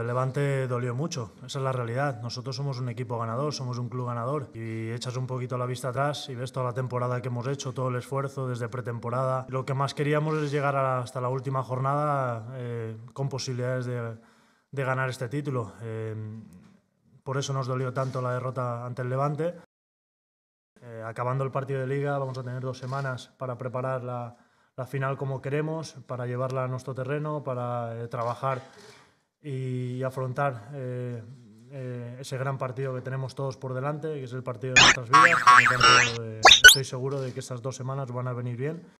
El Levante dolió mucho, esa es la realidad. Nosotros somos un equipo ganador, somos un club ganador y echas un poquito la vista atrás y ves toda la temporada que hemos hecho, todo el esfuerzo desde pretemporada. Lo que más queríamos es llegar hasta la última jornada eh, con posibilidades de, ganar este título. Eh, por eso nos dolió tanto la derrota ante el Levante. Eh, acabando el partido de liga vamos a tener dos semanas para preparar la, la final como queremos, para llevarla a nuestro terreno, para trabajar y afrontar eh, eh, ese gran partido que tenemos todos por delante, que es el partido de nuestras vidas. Eh, estoy seguro de que estas dos semanas van a venir bien